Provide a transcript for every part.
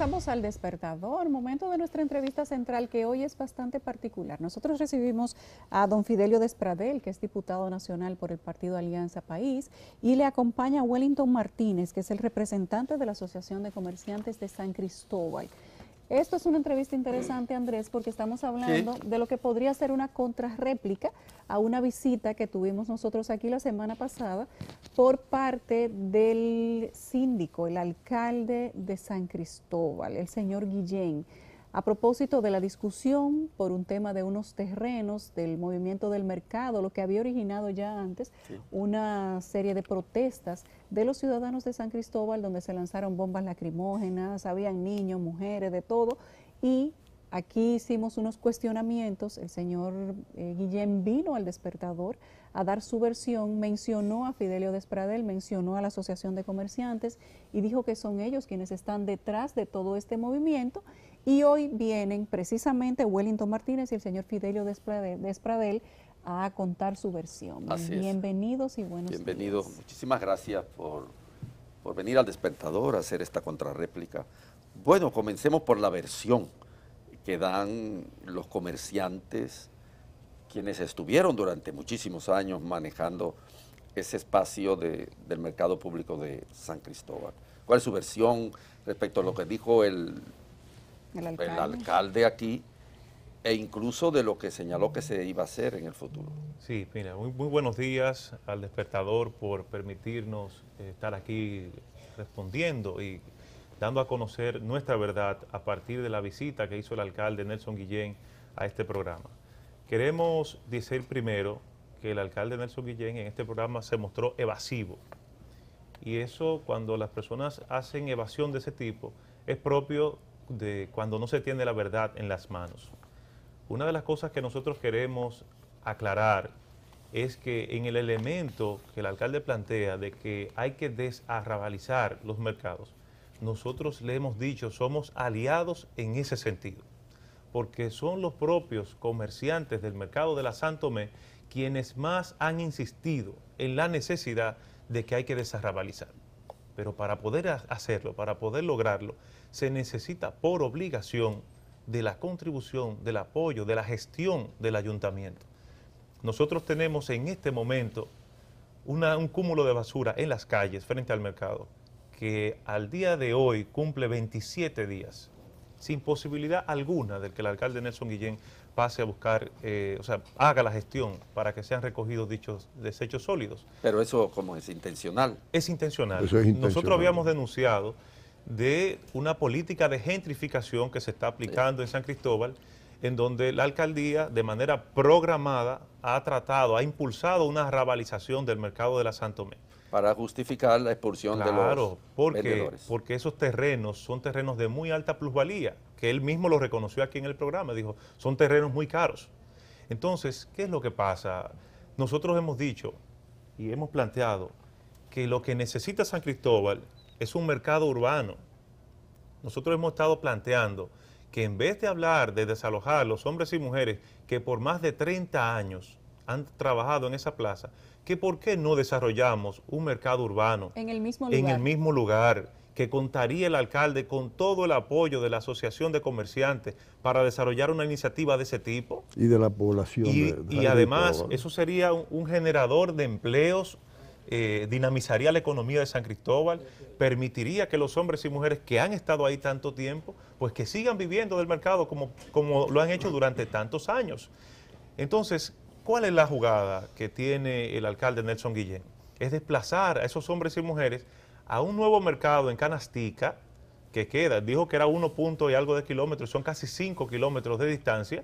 pasamos al despertador, momento de nuestra entrevista central que hoy es bastante particular. Nosotros recibimos a don Fidelio Despradel, que es diputado nacional por el Partido Alianza País, y le acompaña a Wellington Martínez, que es el representante de la Asociación de Comerciantes de San Cristóbal. Esto es una entrevista interesante, Andrés, porque estamos hablando de lo que podría ser una contrarréplica a una visita que tuvimos nosotros aquí la semana pasada por parte del síndico, el alcalde de San Cristóbal, el señor Guillén a propósito de la discusión por un tema de unos terrenos del movimiento del mercado, lo que había originado ya antes una serie de protestas de los ciudadanos de San Cristóbal, donde se lanzaron bombas lacrimógenas, habían niños, mujeres, de todo, y aquí hicimos unos cuestionamientos, el señor eh, Guillén vino al despertador a dar su versión, mencionó a Fidelio Despradel, mencionó a la Asociación de Comerciantes y dijo que son ellos quienes están detrás de todo este movimiento y hoy vienen precisamente Wellington Martínez y el señor Fidelio Despradel, a contar su versión. Bienvenidos y buenos Bienvenidos. Muchísimas gracias por, venir al despertador a hacer esta contrarréplica. Bueno, comencemos por la versión que dan los comerciantes, quienes estuvieron durante muchísimos años manejando ese espacio del mercado público de San Cristóbal. ¿Cuál es su versión respecto a lo que dijo el el alcalde. aquí e incluso de lo que señaló que se iba a hacer en el futuro. Sí, mira, muy, muy buenos días al despertador por permitirnos eh, estar aquí respondiendo y dando a conocer nuestra verdad a partir de la visita que hizo el alcalde Nelson Guillén a este programa. Queremos decir primero que el alcalde Nelson Guillén en este programa se mostró evasivo. Y eso cuando las personas hacen evasión de ese tipo es propio de cuando no se tiene la verdad en las manos. Una de las cosas que nosotros queremos aclarar es que en el elemento que el alcalde plantea de que hay que desarrabalizar los mercados, nosotros le hemos dicho, somos aliados en ese sentido, porque son los propios comerciantes del mercado de la Santomé quienes más han insistido en la necesidad de que hay que desarrabalizar. Pero para poder hacerlo, para poder lograrlo, se necesita por obligación de la contribución, del apoyo, de la gestión del ayuntamiento. Nosotros tenemos en este momento un cúmulo de basura en las calles frente al mercado que al día de hoy cumple 27 días, sin posibilidad alguna de que el alcalde Nelson Guillén pase a buscar, eh, o sea, haga la gestión para que sean recogidos dichos desechos sólidos. Pero eso como es intencional. Es intencional. Nosotros habíamos denunciado de una política de gentrificación que se está aplicando en San Cristóbal, en donde la alcaldía de manera programada ha tratado, ha impulsado una rabalización del mercado de la Santomé. Para justificar la expulsión de los porque, vendedores. porque esos terrenos son terrenos de muy alta plusvalía que él mismo lo reconoció aquí en el programa, dijo, son terrenos muy caros. Entonces, ¿qué es lo que pasa? Nosotros hemos dicho y hemos planteado que lo que necesita San Cristóbal es un mercado urbano. Nosotros hemos estado planteando que en vez de hablar de desalojar los hombres y mujeres que por más de 30 años han trabajado en esa plaza, que por qué no desarrollamos un mercado urbano en el mismo lugar que contaría el alcalde con todo el apoyo de la Asociación de Comerciantes para desarrollar una iniciativa de ese tipo. Y de la población. Y, además, eso sería un, generador de empleos, eh, dinamizaría la economía de San Cristóbal, permitiría que los hombres y mujeres que han estado ahí tanto tiempo, pues que sigan viviendo del mercado como, como lo han hecho durante tantos años. Entonces, ¿cuál es la jugada que tiene el alcalde Nelson Guillén? Es desplazar a esos hombres y mujeres a un nuevo mercado en Canastica, que queda, dijo que era uno punto y algo de kilómetros, son casi 5 kilómetros de distancia,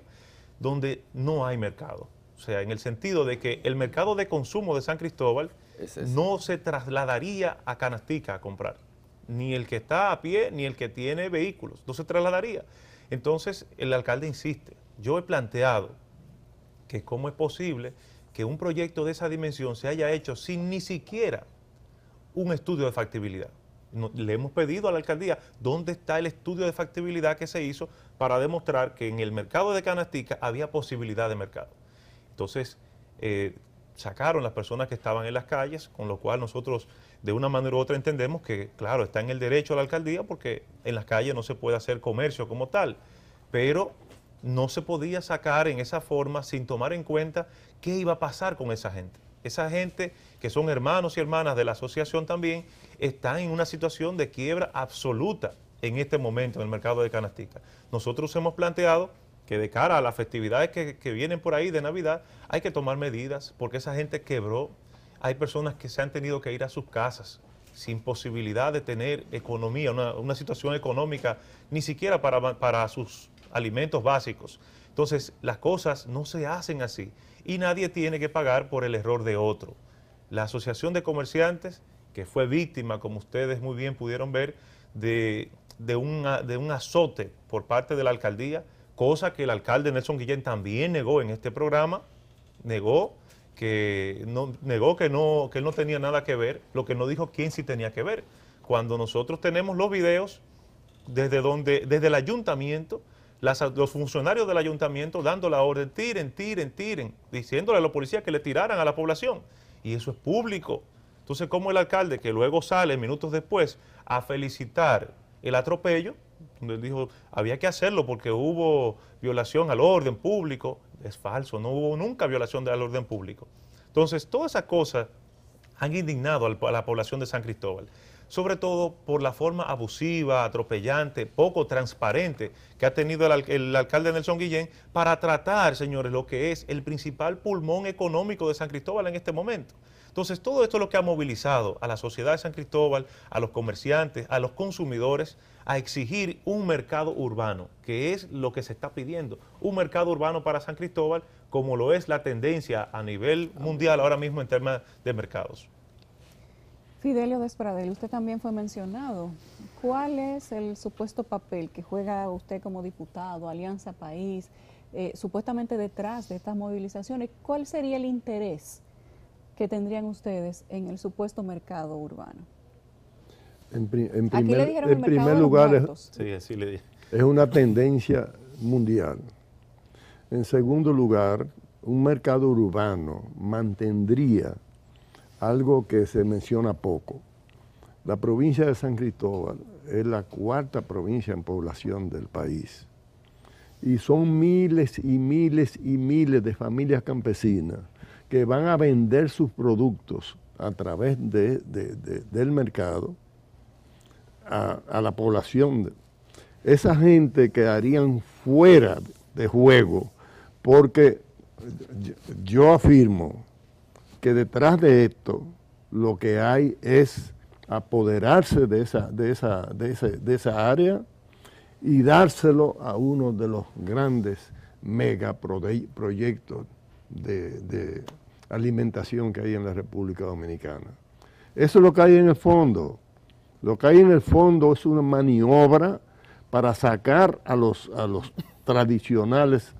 donde no hay mercado. O sea, en el sentido de que el mercado de consumo de San Cristóbal no se trasladaría a Canastica a comprar. Ni el que está a pie, ni el que tiene vehículos. No se trasladaría. Entonces, el alcalde insiste. Yo he planteado que cómo es posible que un proyecto de esa dimensión se haya hecho sin ni siquiera un estudio de factibilidad. le hemos pedido a la alcaldía dónde está el estudio de factibilidad que se hizo para demostrar que en el mercado de Canastica había posibilidad de mercado. Entonces, eh, sacaron las personas que estaban en las calles, con lo cual nosotros de una manera u otra entendemos que, claro, está en el derecho a la alcaldía porque en las calles no se puede hacer comercio como tal, pero no se podía sacar en esa forma sin tomar en cuenta qué iba a pasar con esa gente esa gente que son hermanos y hermanas de la asociación también, están en una situación de quiebra absoluta en este momento en el mercado de canastica. Nosotros hemos planteado que de cara a las festividades que, vienen por ahí de Navidad, hay que tomar medidas porque esa gente quebró. Hay personas que se han tenido que ir a sus casas sin posibilidad de tener economía, una, una situación económica, ni siquiera para sus alimentos básicos. Entonces, las cosas no se hacen así y nadie tiene que pagar por el error de otro. La Asociación de Comerciantes, que fue víctima, como ustedes muy bien pudieron ver, de, un azote por parte de la alcaldía, cosa que el alcalde Nelson Guillén también negó en este programa, negó que no, negó que no, que él no tenía nada que ver, lo que no dijo quién sí tenía que ver. Cuando nosotros tenemos los videos desde donde, desde el ayuntamiento, los funcionarios del ayuntamiento dando la orden, tiren, tiren, tiren, diciéndole a los policías que le tiraran a la población. Y eso es público. Entonces, como el alcalde que luego sale minutos después a felicitar el atropello, donde dijo, había que hacerlo porque hubo violación al orden público, es falso, no hubo nunca violación al orden público. Entonces, todas esas cosas han indignado a la población de San Cristóbal sobre todo por la forma abusiva, atropellante, poco transparente que ha tenido el, alcalde Nelson Guillén para tratar, señores, lo que es el principal pulmón económico de San Cristóbal en este momento. Entonces, todo esto es lo que ha movilizado a la sociedad de San Cristóbal, a los comerciantes, a los consumidores, a exigir un mercado urbano, que es lo que se está pidiendo, un mercado urbano para San Cristóbal, como lo es la tendencia a nivel mundial ahora mismo en términos de mercados. Fidelio Despradel, usted también fue mencionado. ¿Cuál es el supuesto papel que juega usted como diputado, Alianza País, eh, supuestamente detrás de estas movilizaciones? ¿Cuál sería el interés que tendrían ustedes en el supuesto mercado urbano? En, primer, lugar, es una tendencia mundial. En segundo lugar, un mercado urbano mantendría algo que se menciona poco. La provincia de San Cristóbal es la cuarta provincia en población del país y son miles y miles y miles de familias campesinas que van a vender sus productos a través del mercado a, a la población. Esa gente quedarían fuera de juego porque yo afirmo que detrás de esto lo que hay es apoderarse de esa, de esa, de esa, de esa área y dárselo a uno de los grandes megaproyectos de, de alimentación que hay en la República Dominicana. Eso es lo que hay en el fondo. Lo que hay en el fondo es una maniobra para sacar a los, a los tradicionales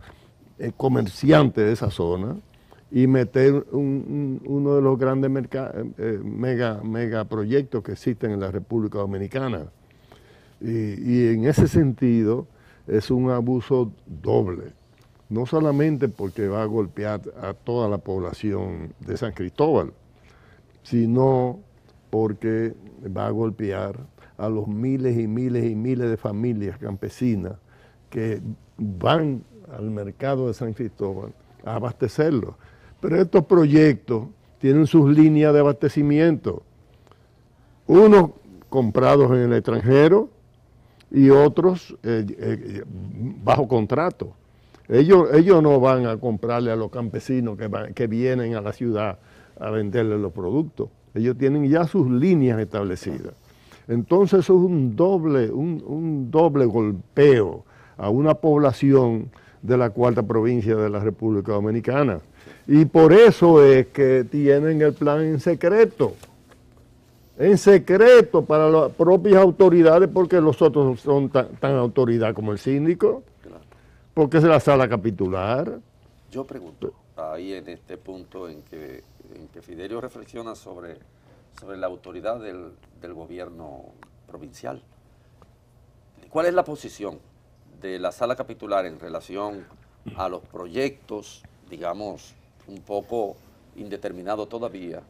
eh, comerciantes de esa zona y meter uno de los grandes eh, eh, megaproyectos mega, proyectos que existen en la República Dominicana. y, en ese sentido es un abuso doble, no solamente porque va a golpear a toda la población de San Cristóbal, sino porque va a golpear a los miles y miles y miles de familias campesinas que van al mercado de San Cristóbal a abastecerlo pero estos proyectos tienen sus líneas de abastecimiento, unos comprados en el extranjero y otros eh, eh, bajo contrato. Ellos, ellos no van a comprarle a los campesinos que, vienen a la ciudad a venderle los productos. Ellos tienen ya sus líneas establecidas. Entonces eso es un doble, un doble golpeo a una población de la cuarta provincia de la República Dominicana. Y por eso es que tienen el plan en secreto. En secreto para las propias autoridades, porque los otros son tan, autoridad como el síndico. Porque es la sala capitular. Yo pregunto, ahí en este punto en que, en Fidelio reflexiona sobre, sobre la autoridad del, del gobierno provincial. ¿Cuál es la posición de la sala capitular en relación a los proyectos, digamos, un poco indeterminado todavía,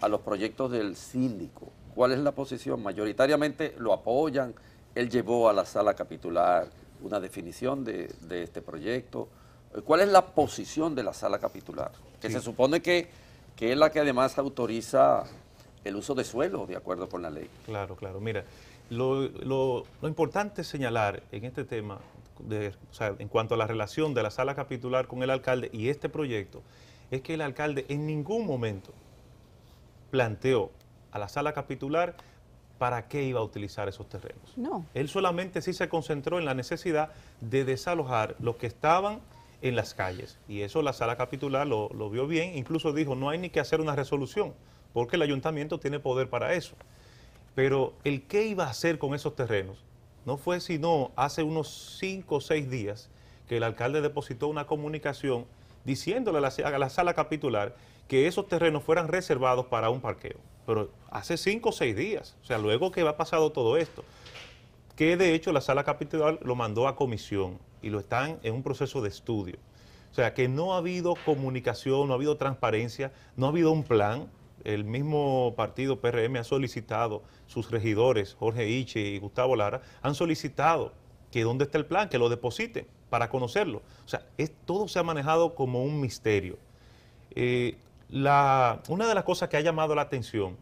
a los proyectos del síndico. ¿Cuál es la posición? Mayoritariamente lo apoyan. Él llevó a la sala capitular una definición de, este proyecto. ¿Cuál es la posición de la sala capitular? Que se supone que, es la que además autoriza el uso de suelo de acuerdo con la ley. Claro, claro. Mira, lo, lo, lo importante es señalar en este tema en cuanto a la relación de la sala capitular con el alcalde y este proyecto, es que el alcalde en ningún momento planteó a la sala capitular para qué iba a utilizar esos terrenos. No. Él solamente sí se concentró en la necesidad de desalojar los que estaban en las calles. Y eso la sala capitular lo, lo vio bien, incluso dijo, no hay ni que hacer una resolución, porque el ayuntamiento tiene poder para eso. Pero el qué iba a hacer con esos terrenos, no fue sino hace unos cinco o seis días que el alcalde depositó una comunicación diciéndole a la, sala capitular que esos terrenos fueran reservados para un parqueo. Pero hace cinco o seis días, o sea, luego que va pasado todo esto, que de hecho la sala capitular lo mandó a comisión y lo están en un proceso de estudio. O sea, que no ha habido comunicación, no ha habido transparencia, no ha habido un plan el mismo partido PRM ha solicitado, sus regidores, Jorge Iche y Gustavo Lara, han solicitado que dónde está el plan, que lo depositen para conocerlo. O sea, todo se ha manejado como un misterio. Eh, una de las cosas que ha llamado la atención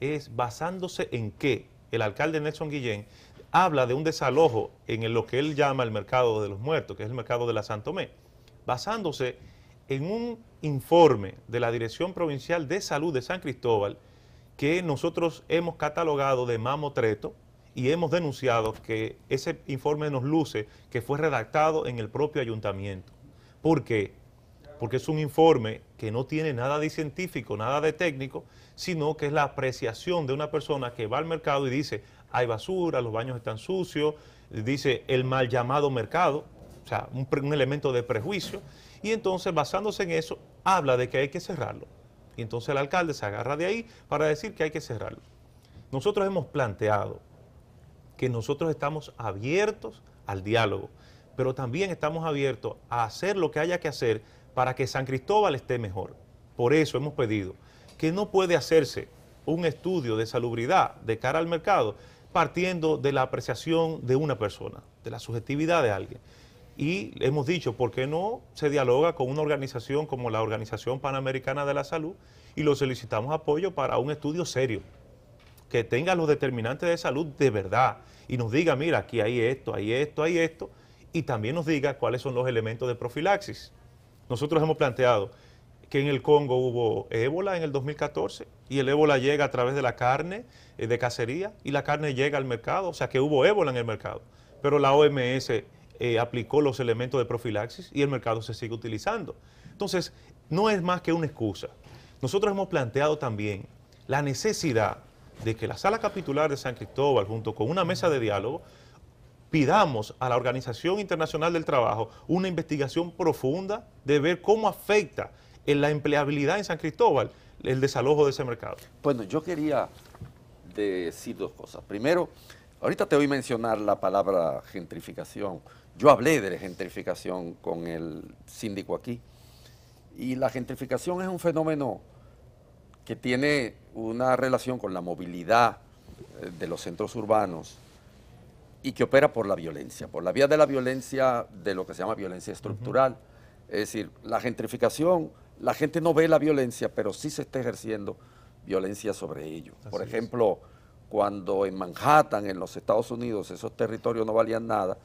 es basándose en que el alcalde Nelson Guillén habla de un desalojo en lo que él llama el mercado de los muertos, que es el mercado de la Santomé, basándose en un informe de la Dirección Provincial de Salud de San Cristóbal que nosotros hemos catalogado de mamotreto y hemos denunciado que ese informe nos luce que fue redactado en el propio ayuntamiento. ¿Por qué? Porque es un informe que no tiene nada de científico, nada de técnico, sino que es la apreciación de una persona que va al mercado y dice, hay basura, los baños están sucios, dice el mal llamado mercado, o sea, un, un elemento de prejuicio, y entonces, basándose en eso, habla de que hay que cerrarlo. Y entonces el alcalde se agarra de ahí para decir que hay que cerrarlo. Nosotros hemos planteado que nosotros estamos abiertos al diálogo, pero también estamos abiertos a hacer lo que haya que hacer para que San Cristóbal esté mejor. Por eso hemos pedido que no puede hacerse un estudio de salubridad de cara al mercado partiendo de la apreciación de una persona, de la subjetividad de alguien. Y hemos dicho, ¿por qué no se dialoga con una organización como la Organización Panamericana de la Salud y lo solicitamos apoyo para un estudio serio, que tenga los determinantes de salud de verdad y nos diga, mira, aquí hay esto, hay esto, hay esto, y también nos diga cuáles son los elementos de profilaxis. Nosotros hemos planteado que en el Congo hubo ébola en el 2014 y el ébola llega a través de la carne eh, de cacería y la carne llega al mercado, o sea que hubo ébola en el mercado, pero la OMS eh, aplicó los elementos de profilaxis y el mercado se sigue utilizando. Entonces, no es más que una excusa. Nosotros hemos planteado también la necesidad de que la sala capitular de San Cristóbal, junto con una mesa de diálogo, pidamos a la Organización Internacional del Trabajo una investigación profunda de ver cómo afecta en la empleabilidad en San Cristóbal el desalojo de ese mercado. Bueno, yo quería decir dos cosas. Primero, ahorita te voy a mencionar la palabra gentrificación yo hablé de la gentrificación con el síndico aquí. Y la gentrificación es un fenómeno que tiene una relación con la movilidad eh, de los centros urbanos y que opera por la violencia, por la vía de la violencia, de lo que se llama violencia estructural. Es decir, la gentrificación, la gente no ve la violencia, pero sí se está ejerciendo violencia sobre ello. por ejemplo, cuando en Manhattan, en los Estados Unidos, esos territorios no valían nada,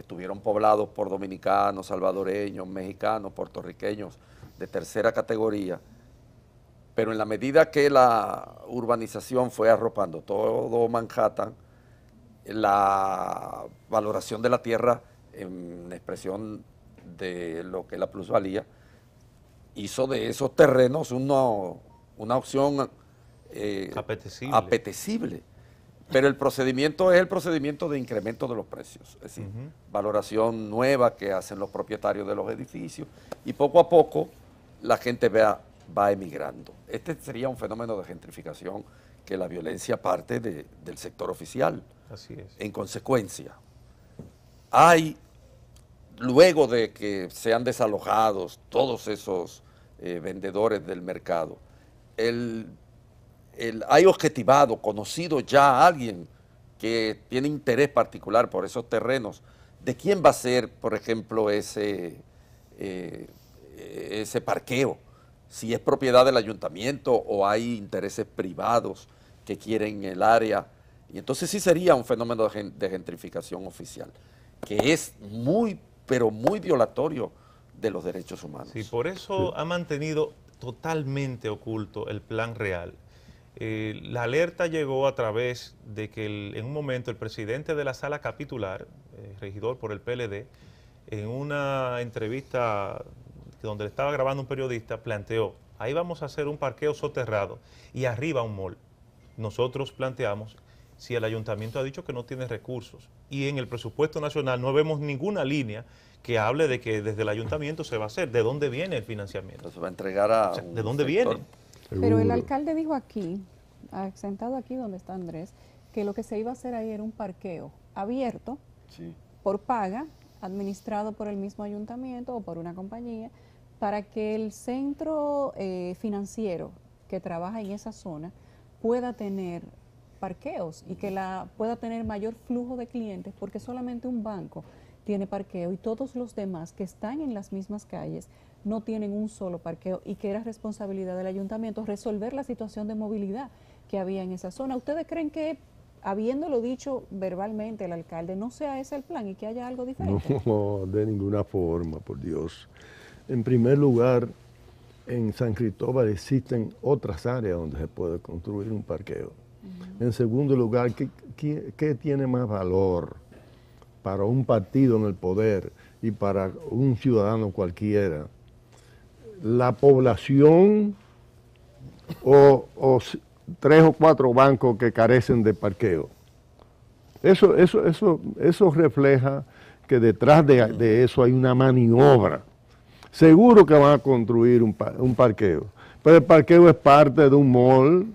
estuvieron poblados por dominicanos, salvadoreños, mexicanos, puertorriqueños de tercera categoría, pero en la medida que la urbanización fue arropando todo Manhattan, la valoración de la tierra en expresión de lo que es la plusvalía, hizo de esos terrenos una opción eh, apetecible. Pero el procedimiento es el procedimiento de incremento de los precios, es decir, valoración nueva que hacen los propietarios de los edificios y poco a poco la gente va, va emigrando. Este sería un fenómeno de gentrificación que la violencia parte del sector oficial. Así es. En consecuencia, hay, luego de que sean desalojados todos esos eh, vendedores del mercado, el hay objetivado, conocido ya a alguien que tiene interés particular por esos terrenos, ¿de quién va a ser, por ejemplo, ese, eh, ese parqueo? Si es propiedad del ayuntamiento o hay intereses privados que quieren el área. Y entonces sí sería un fenómeno de gentrificación oficial, que es muy, pero muy violatorio de los derechos humanos. Sí, por eso ha mantenido totalmente oculto el plan real eh, la alerta llegó a través de que en un momento el presidente de la sala capitular, eh, regidor por el PLD, en una entrevista donde le estaba grabando un periodista, planteó, ahí vamos a hacer un parqueo soterrado y arriba un mall. Nosotros planteamos, si el ayuntamiento ha dicho que no tiene recursos y en el presupuesto nacional no vemos ninguna línea que hable de que desde el ayuntamiento se va a hacer, ¿de dónde viene el financiamiento? va a entregar ¿De dónde viene? Pero el alcalde dijo aquí, ah, sentado aquí donde está Andrés, que lo que se iba a hacer ahí era un parqueo abierto por paga, administrado por el mismo ayuntamiento o por una compañía, para que el centro eh, financiero que trabaja en esa zona pueda tener parqueos y que la pueda tener mayor flujo de clientes, porque solamente un banco tiene parqueo y todos los demás que están en las mismas calles no tienen un solo parqueo y que era responsabilidad del ayuntamiento resolver la situación de movilidad que había en esa zona. ¿Ustedes creen que, habiéndolo dicho verbalmente el alcalde, no sea ese el plan y que haya algo diferente? No, de ninguna forma, por Dios. En primer lugar, en San Cristóbal existen otras áreas donde se puede construir un parqueo. En segundo lugar, qué tiene más valor? para un partido en el poder y para un ciudadano cualquiera, la población o, tres o cuatro bancos que carecen de parqueo. Eso, eso, eso, eso refleja que detrás de, eso hay una maniobra. Seguro que van a construir un, un parqueo, pero el parqueo es parte de un mall,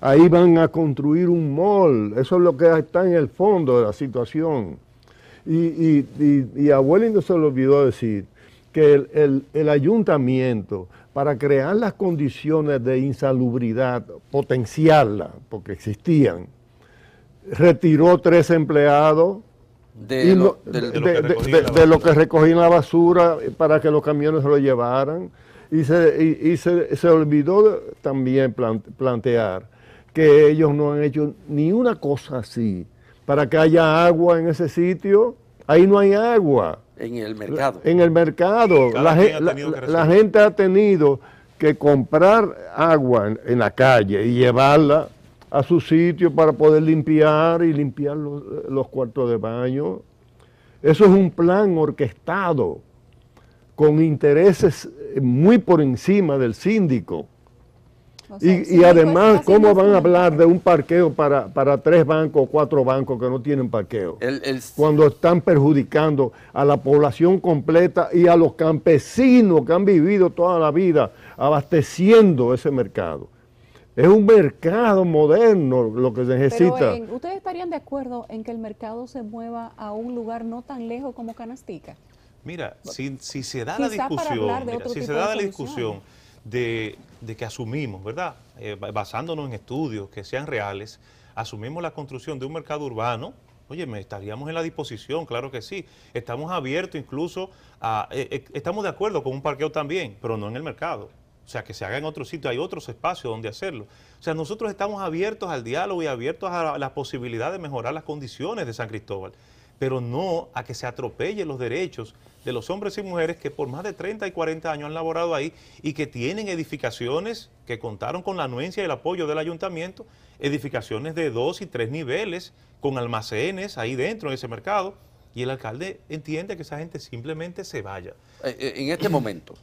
Ahí van a construir un mall. Eso es lo que está en el fondo de la situación. Y, y, y, y a Wellington se le olvidó decir que el, ayuntamiento, para crear las condiciones de insalubridad, potenciarla, porque existían, retiró tres empleados de, lo, que recogían la basura eh, para que los camiones se lo llevaran. Y se, y, se, olvidó también plantear que ellos no han hecho ni una cosa así para que haya agua en ese sitio. Ahí no hay agua. En el mercado. En el mercado. La, gente ha tenido que comprar agua en, la calle y llevarla a su sitio para poder limpiar y limpiar los cuartos de baño. Eso es un plan orquestado con intereses eh, muy por encima del síndico y, además, ¿cómo van a hablar de un parqueo para, tres bancos o cuatro bancos que no tienen parqueo? Cuando están perjudicando a la población completa y a los campesinos que han vivido toda la vida abasteciendo ese mercado. Es un mercado moderno lo que se necesita. Pero, ¿Ustedes estarían de acuerdo en que el mercado se mueva a un lugar no tan lejos como Canastica? Mira, si, se da la discusión, mira, si se da la discusión de, que asumimos, ¿verdad? Eh, basándonos en estudios que sean reales, asumimos la construcción de un mercado urbano, Oye, estaríamos en la disposición, claro que sí. Estamos abiertos incluso a... Eh, eh, estamos de acuerdo con un parqueo también, pero no en el mercado. O sea, que se haga en otro sitio, hay otros espacios donde hacerlo. O sea, nosotros estamos abiertos al diálogo y abiertos a la posibilidad de mejorar las condiciones de San Cristóbal, pero no a que se atropellen los derechos de los hombres y mujeres que por más de 30 y 40 años han laborado ahí y que tienen edificaciones que contaron con la anuencia y el apoyo del ayuntamiento, edificaciones de dos y tres niveles, con almacenes ahí dentro en ese mercado, y el alcalde entiende que esa gente simplemente se vaya. Eh, eh, en este momento,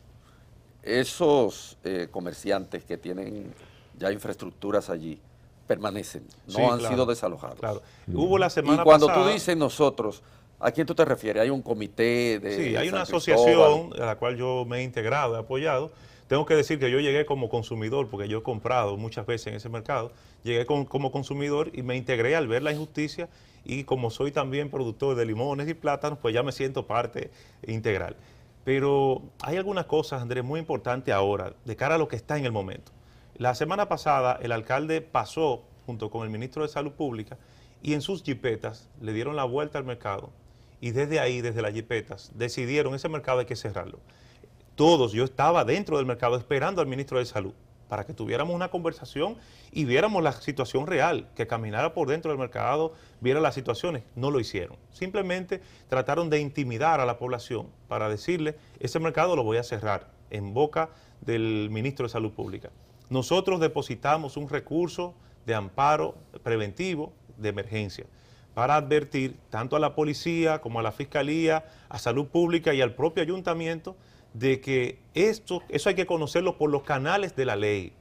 esos eh, comerciantes que tienen ya infraestructuras allí, permanecen, no han sido desalojados. Hubo la semana y cuando tú dices nosotros, ¿A quién tú te refieres? ¿Hay un comité de.? Sí, hay una asociación a la cual yo me he integrado, he apoyado. Tengo que decir que yo llegué como consumidor, porque yo he comprado muchas veces en ese mercado. Llegué como consumidor y me integré al ver la injusticia. Y como soy también productor de limones y plátanos, pues ya me siento parte integral. Pero hay algunas cosas, Andrés, muy importantes ahora, de cara a lo que está en el momento. La semana pasada, el alcalde pasó, junto con el ministro de Salud Pública, y en sus jipetas le dieron la vuelta al mercado y desde ahí, desde las yipetas, decidieron ese mercado hay que cerrarlo. Todos, yo estaba dentro del mercado esperando al ministro de Salud para que tuviéramos una conversación y viéramos la situación real, que caminara por dentro del mercado, viera las situaciones. No lo hicieron. Simplemente trataron de intimidar a la población para decirle, ese mercado lo voy a cerrar en boca del ministro de Salud Pública. Nosotros depositamos un recurso de amparo preventivo de emergencia para advertir tanto a la policía como a la fiscalía, a salud pública y al propio ayuntamiento de que esto, eso hay que conocerlo por los canales de la ley.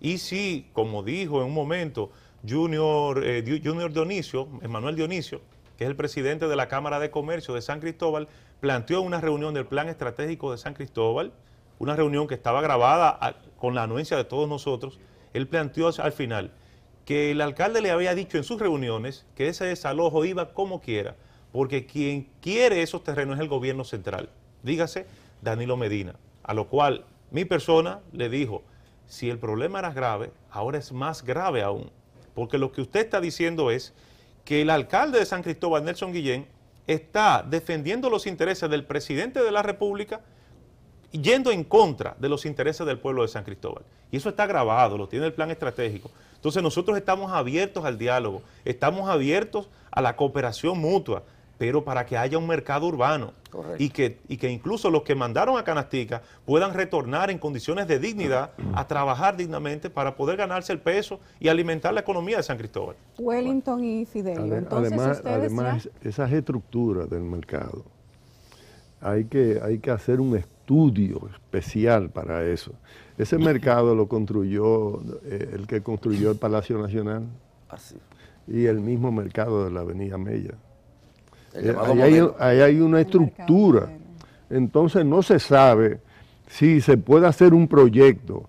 Y si, como dijo en un momento eh, Junior, Dionisio, Emanuel Dionisio, que es el presidente de la Cámara de Comercio de San Cristóbal, planteó una reunión del Plan Estratégico de San Cristóbal, una reunión que estaba grabada con la anuencia de todos nosotros, él planteó al final, que el alcalde le había dicho en sus reuniones que ese desalojo iba como quiera, porque quien quiere esos terrenos es el gobierno central, dígase Danilo Medina, a lo cual mi persona le dijo, si el problema era grave, ahora es más grave aún, porque lo que usted está diciendo es que el alcalde de San Cristóbal, Nelson Guillén, está defendiendo los intereses del presidente de la República, yendo en contra de los intereses del pueblo de San Cristóbal. Y eso está grabado, lo tiene el plan estratégico. Entonces nosotros estamos abiertos al diálogo, estamos abiertos a la cooperación mutua, pero para que haya un mercado urbano y que, y que, incluso los que mandaron a Canastica puedan retornar en condiciones de dignidad a trabajar dignamente para poder ganarse el peso y alimentar la economía de San Cristóbal. Wellington y Fidelio. Entonces, además, además esas estructuras del mercado, hay que, hay que hacer un estudio especial para eso. Ese mercado lo construyó eh, el que construyó el Palacio Nacional. Y el mismo mercado de la Avenida Mella. Eh, ahí, hay, una estructura. Entonces no se sabe si se puede hacer un proyecto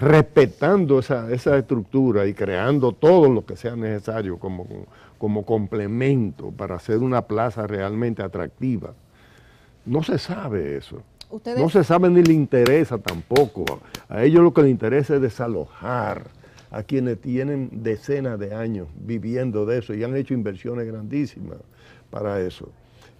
respetando esa, esa estructura y creando todo lo que sea necesario como, como complemento para hacer una plaza realmente atractiva. No se sabe eso. No se sabe ni le interesa tampoco. A ellos lo que les interesa es desalojar a quienes tienen decenas de años viviendo de eso y han hecho inversiones grandísimas para eso.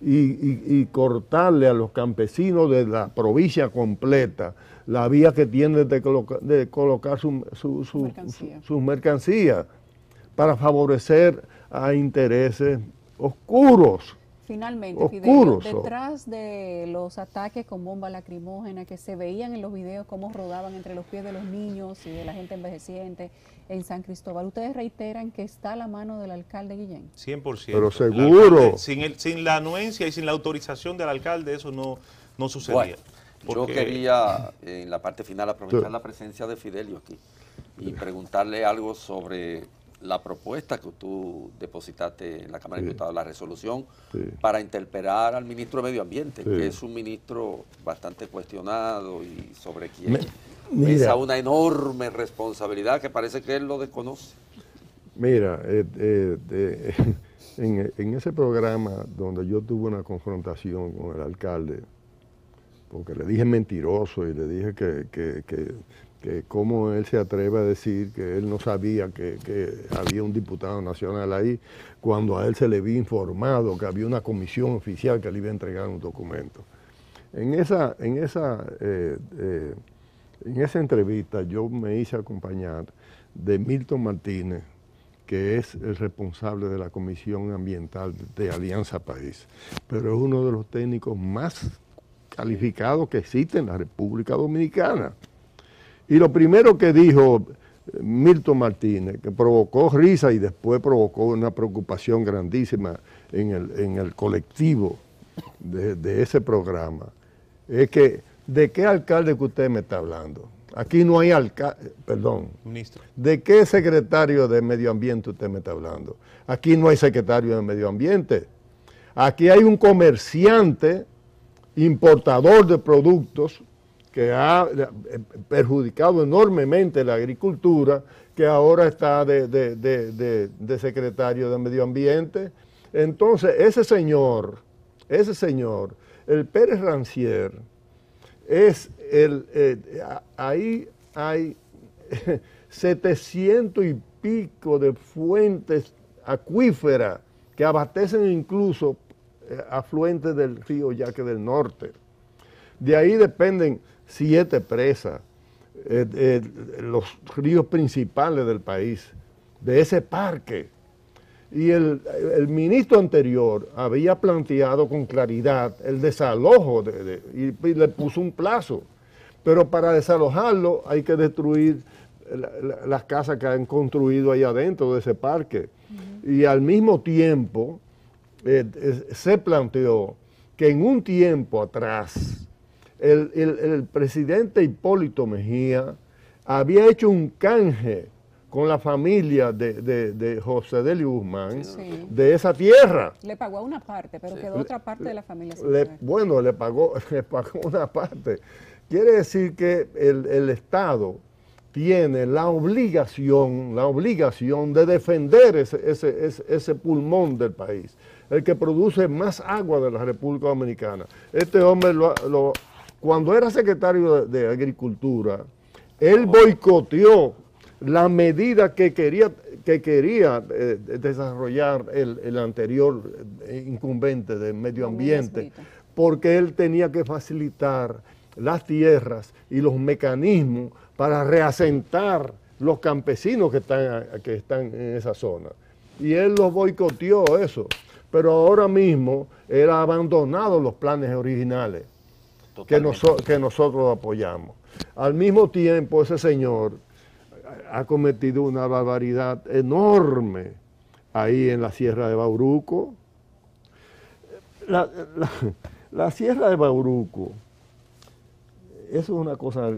Y, cortarle a los campesinos de la provincia completa la vía que tienen de, colocar sus mercancías para favorecer a intereses oscuros Finalmente, Fidelio, detrás de los ataques con bomba lacrimógena que se veían en los videos cómo rodaban entre los pies de los niños y de la gente envejeciente en San Cristóbal, ¿ustedes reiteran que está a la mano del alcalde Guillén? 100%. Pero seguro. sin, la anuencia y sin la autorización del alcalde eso no, no sucedía. Yo quería eh, en la parte final aprovechar la presencia de Fidelio aquí y preguntarle algo sobre la propuesta que tú depositaste en la Cámara de Diputados, la resolución, para interpelar al ministro de Medio Ambiente, que es un ministro bastante cuestionado y sobre quien una enorme responsabilidad que parece que él lo desconoce. Mira, eh, eh, eh, en, ese programa donde yo tuve una confrontación con el alcalde, porque le dije mentiroso y le dije que, que cómo él se atreve a decir que él no sabía que, había un diputado nacional ahí, cuando a él se le había informado que había una comisión oficial que le iba a entregar un documento. En esa, en esa, eh, eh, en esa entrevista yo me hice acompañar de Milton Martínez, que es el responsable de la Comisión Ambiental de Alianza País, pero es uno de los técnicos más calificados que existe en la República Dominicana. Y lo primero que dijo eh, Milton Martínez, que provocó risa y después provocó una preocupación grandísima en el, colectivo de, ese programa, es que, ¿de qué alcalde que usted me está hablando? Aquí no hay alcalde, perdón. Ministro. ¿De qué secretario de Medio Ambiente usted me está hablando? Aquí no hay secretario de Medio Ambiente. Aquí hay un comerciante, importador de productos, que ha eh, perjudicado enormemente la agricultura, que ahora está de, secretario de Medio Ambiente. Entonces, ese señor, ese señor, el Pérez Rancier, es el, eh, ahí hay 700 y pico de fuentes acuíferas que abastecen incluso eh, afluentes del río Yaque del Norte. De ahí dependen siete presas, eh, eh, los ríos principales del país, de ese parque. Y el, ministro anterior había planteado con claridad el desalojo de, y, le puso un plazo. Pero para desalojarlo hay que destruir las casas que han construido allá adentro de ese parque. Y al mismo tiempo eh, se planteó que en un tiempo atrás el, presidente Hipólito Mejía había hecho un canje con la familia de, de, de José Deli Guzmán de esa tierra. Le pagó una parte, pero quedó otra parte de la familia. bueno, le pagó, le pagó una parte. Quiere decir que el, Estado tiene la obligación, la obligación de defender ese, ese, pulmón del país, el que produce más agua de la República Dominicana. Este hombre lo, lo cuando era secretario de, Agricultura, él boicoteó la medida que quería, que quería eh, desarrollar el, anterior eh, incumbente de medio ambiente, porque él tenía que facilitar las tierras y los mecanismos para reasentar los campesinos que están, que están en esa zona. Y él los boicoteó eso, pero ahora mismo él ha abandonado los planes originales que, que nosotros apoyamos. Al mismo tiempo, ese señor ha cometido una barbaridad enorme ahí en la Sierra de Bauruco. La, Sierra de Bauruco, eso es una cosa,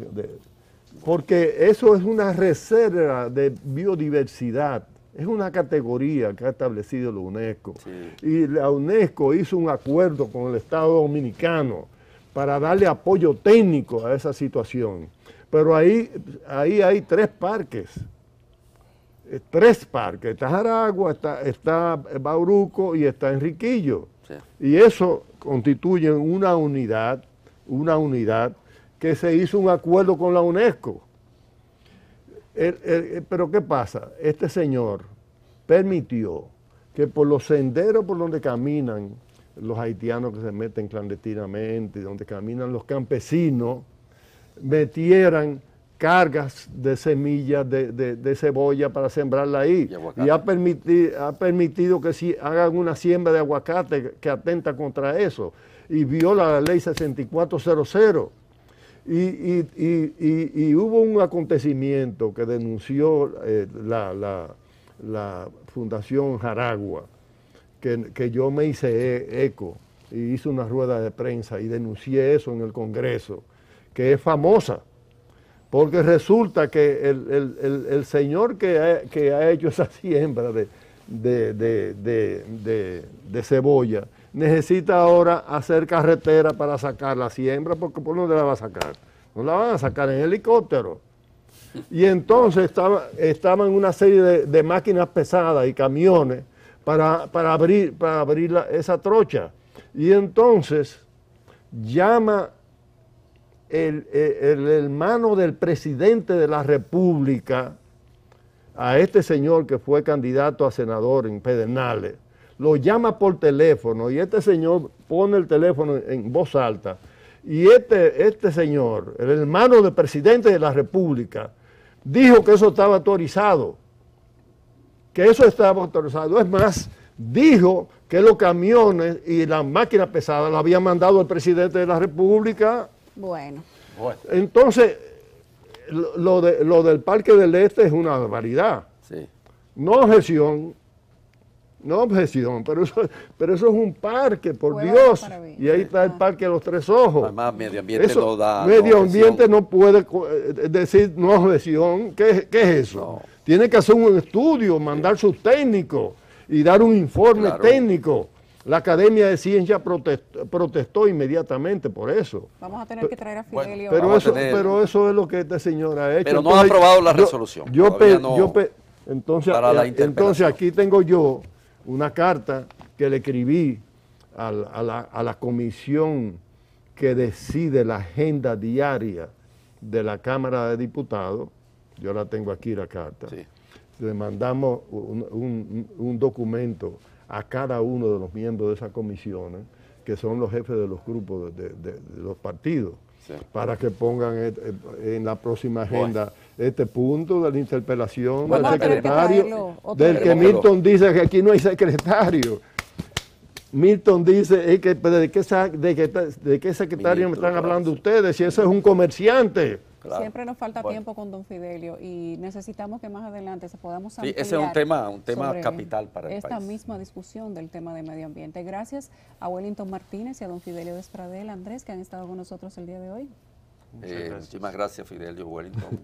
porque eso es una reserva de biodiversidad, es una categoría que ha establecido la UNESCO. Y la UNESCO hizo un acuerdo con el Estado Dominicano para darle apoyo técnico a esa situación. Pero ahí, ahí hay tres parques, eh, tres parques, está Jaragua, está, está Bauruco y está Enriquillo. Y eso constituye una unidad, una unidad que se hizo un acuerdo con la UNESCO. Eh, pero ¿qué pasa? Este señor permitió que por los senderos por donde caminan los haitianos que se meten clandestinamente, donde caminan los campesinos, metieran cargas de semillas de, cebolla para sembrarla ahí. Y, ha, permitido, ha permitido que hagan una siembra de aguacate que atenta contra eso y viola la ley 6400. Y, hubo un acontecimiento que denunció eh, la, la, la Fundación Jaragua, que, yo me hice e, eco y hice una rueda de prensa y denuncié eso en el Congreso, que es famosa, porque resulta que el, señor que ha, hecho esa siembra de, cebolla necesita ahora hacer carretera para sacar la siembra, porque ¿por dónde la va a sacar? No la van a sacar en helicóptero. Y entonces estaba, estaban una serie de máquinas pesadas y camiones para, abrir, para abrir esa trocha. Y entonces llama el, hermano del presidente de la República a este señor que fue candidato a senador en Pedernales. Lo llama por teléfono y este señor pone el teléfono en voz alta. Y este, este señor, el hermano del presidente de la República, dijo que eso estaba autorizado que eso estaba autorizado. Es más, dijo que los camiones y la máquinas pesada lo había mandado el presidente de la República. Bueno. Entonces, lo, de, lo del Parque del Este es una barbaridad. Sí. No objeción, no objeción, pero eso, pero eso es un parque, por Dios. Y ahí está el ah. parque de los tres ojos. Además, medio ambiente eso, da. Medio ambiente no puede eh, decir no objeción. ¿Qué, qué es eso? Tiene que hacer un estudio, mandar sus técnicos y dar un informe técnico. La Academia de Ciencia protestó, inmediatamente por eso. Vamos a tener que traer a Fidelio. pero, eso, es lo que este señor ha hecho. Pero no ha aprobado la resolución. Yo, entonces, eh, aquí tengo yo una carta que le escribí a la, comisión que decide la agenda diaria de la Cámara de Diputados yo la tengo aquí la carta, le mandamos un, documento a cada uno de los miembros de esa comisión ¿eh? que son los jefes de los grupos de, los partidos, para que pongan e, e, en la próxima agenda este punto de la interpelación del secretario, del que Milton dice que aquí no hay secretario. Milton dice, ¿de qué, secretario me están hablando ustedes? Si eso es un comerciante. Siempre nos falta tiempo con Don Fidelio y necesitamos que más adelante se podamos Sí, ese es un tema, un tema capital para el esta país. Esta misma discusión del tema de medio ambiente. Gracias a Wellington Martínez y a Don Fidelio Despradel, Andrés, que han estado con nosotros el día de hoy. Eh, muchísimas gracias, Fidelio Wellington.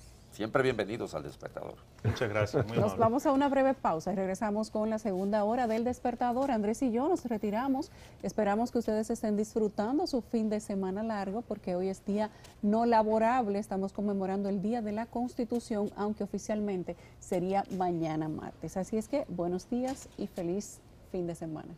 Siempre bienvenidos al despertador. Muchas gracias. nos vamos a una breve pausa y regresamos con la segunda hora del despertador. Andrés y yo nos retiramos. Esperamos que ustedes estén disfrutando su fin de semana largo porque hoy es día no laborable. Estamos conmemorando el Día de la Constitución, aunque oficialmente sería mañana martes. Así es que buenos días y feliz fin de semana.